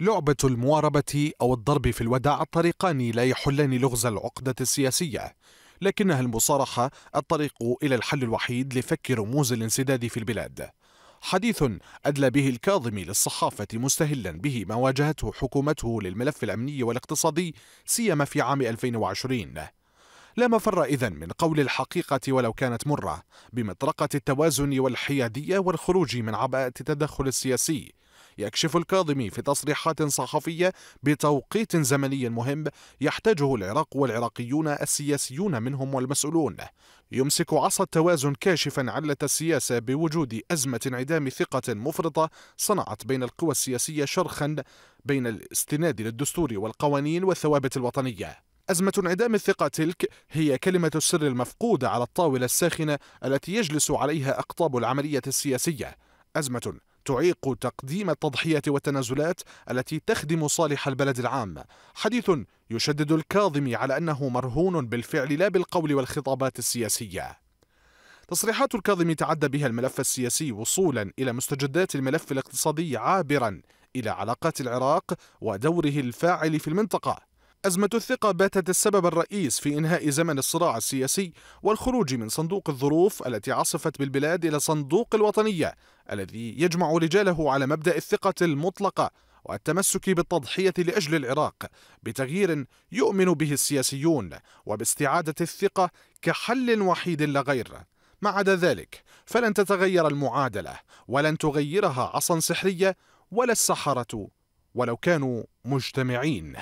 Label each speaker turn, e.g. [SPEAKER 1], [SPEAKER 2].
[SPEAKER 1] لعبة المواربة أو الضرب في الوداع الطريقان لا يحلان لغز العقدة السياسية لكنها المصارحة الطريق إلى الحل الوحيد لفك رموز الانسداد في البلاد حديث أدلى به الكاظمي للصحافة مستهلا به ما واجهته حكومته للملف الأمني والاقتصادي سيما في عام 2020 لا مفر إذن من قول الحقيقة ولو كانت مرة بمطرقة التوازن والحيادية والخروج من عباءة التدخل السياسي يكشف الكاظمي في تصريحات صحفية بتوقيت زمني مهم يحتاجه العراق والعراقيون السياسيون منهم والمسؤولون يمسك عصا التوازن كاشفا علة السياسة بوجود أزمة انعدام ثقة مفرطة صنعت بين القوى السياسية شرخا بين الاستناد للدستور والقوانين والثوابت الوطنية أزمة انعدام الثقة تلك هي كلمة السر المفقودة على الطاولة الساخنة التي يجلس عليها أقطاب العملية السياسية أزمة تعيق تقديم التضحيات والتنازلات التي تخدم صالح البلد العام حديث يشدد الكاظمي على أنه مرهون بالفعل لا بالقول والخطابات السياسية تصريحات الكاظمي تعدى بها الملف السياسي وصولا إلى مستجدات الملف الاقتصادي عابرا إلى علاقات العراق ودوره الفاعل في المنطقة أزمة الثقة باتت السبب الرئيس في إنهاء زمن الصراع السياسي والخروج من صندوق الظروف التي عصفت بالبلاد إلى صندوق الوطنية الذي يجمع رجاله على مبدأ الثقة المطلقة والتمسك بالتضحية لأجل العراق بتغيير يؤمن به السياسيون وباستعادة الثقة كحل وحيد لا غير ما عدا ذلك فلن تتغير المعادلة ولن تغيرها عصا سحرية ولا السحرة ولو كانوا مجتمعين